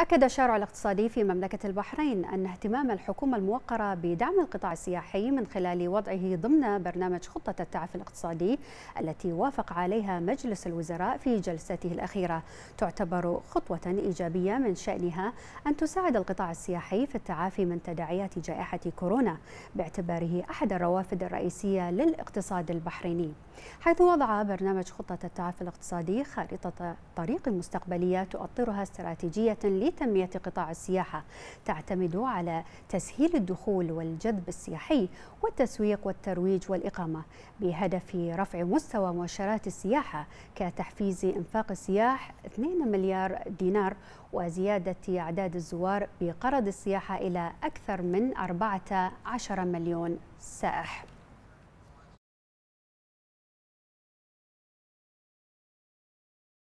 أكد الشارع الاقتصادي في مملكة البحرين أن اهتمام الحكومة الموقرة بدعم القطاع السياحي من خلال وضعه ضمن برنامج خطة التعافي الاقتصادي التي وافق عليها مجلس الوزراء في جلسته الأخيرة تعتبر خطوة إيجابية من شأنها أن تساعد القطاع السياحي في التعافي من تداعيات جائحة كورونا باعتباره أحد الروافد الرئيسية للاقتصاد البحريني حيث وضع برنامج خطة التعافي الاقتصادي خارطة طريق مستقبلية تؤطرها استراتيجية لتنمية قطاع السياحة تعتمد على تسهيل الدخول والجذب السياحي والتسويق والترويج والإقامة بهدف رفع مستوى مؤشرات السياحة كتحفيز إنفاق السياح 2 مليار دينار وزيادة أعداد الزوار بقرض السياحة إلى أكثر من 14 مليون سائح